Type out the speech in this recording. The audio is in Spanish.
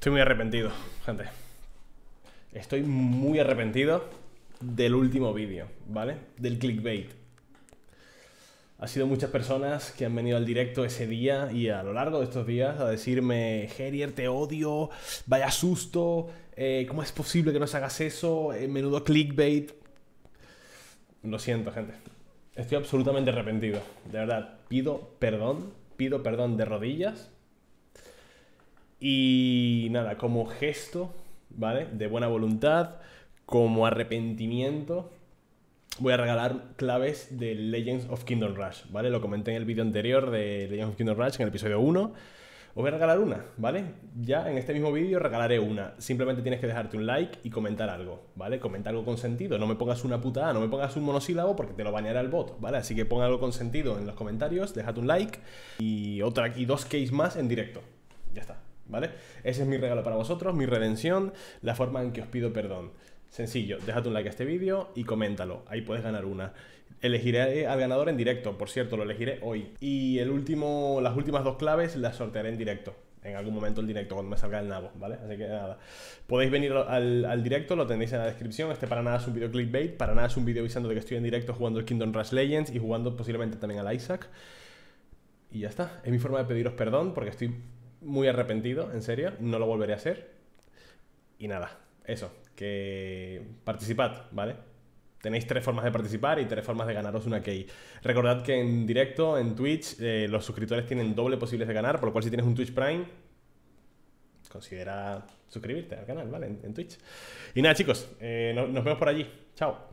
Estoy muy arrepentido, gente. Estoy muy arrepentido del último vídeo, ¿vale? Del clickbait. Ha sido muchas personas que han venido al directo ese día y a lo largo de estos días a decirme, Gerier, te odio, vaya susto, eh, ¿cómo es posible que nos hagas eso? Eh, menudo clickbait. Lo siento, gente. Estoy absolutamente arrepentido, de verdad. Pido perdón, pido perdón de rodillas y nada, como gesto, ¿vale? De buena voluntad, como arrepentimiento, voy a regalar claves de Legends of Kingdom Rush, ¿vale? Lo comenté en el vídeo anterior de Legends of Kingdom Rush, en el episodio 1. Os voy a regalar una, ¿vale? Ya en este mismo vídeo regalaré una. Simplemente tienes que dejarte un like y comentar algo, ¿vale? Comenta algo con sentido. No me pongas una putada, no me pongas un monosílabo porque te lo bañará el bot, ¿vale? Así que pon algo con sentido en los comentarios, déjate un like y otra aquí, dos case más en directo, ¿vale? Ese es mi regalo para vosotros, mi redención, la forma en que os pido perdón. Sencillo, dejad un like a este vídeo y coméntalo, ahí puedes ganar una. Elegiré al ganador en directo, por cierto, lo elegiré hoy. Y el último, las últimas dos claves las sortearé en directo, en algún momento el directo, cuando me salga el nabo, ¿vale? Así que nada, podéis venir al, directo, lo tendréis en la descripción, este para nada es un vídeo clickbait, para nada es un vídeo avisando de que estoy en directo jugando el Kingdom Rush Legends y jugando posiblemente también al Isaac. Y ya está, es mi forma de pediros perdón porque estoy muy arrepentido, en serio, no lo volveré a hacer. Y nada, eso, que participad, ¿vale? Tenéis tres formas de participar y tres formas de ganaros una key. Recordad que en directo, en Twitch, eh, los suscriptores tienen doble posibilidad de ganar, por lo cual si tienes un Twitch Prime, considera suscribirte al canal, ¿vale? En, Twitch. Y nada, chicos, eh, nos vemos por allí. Chao.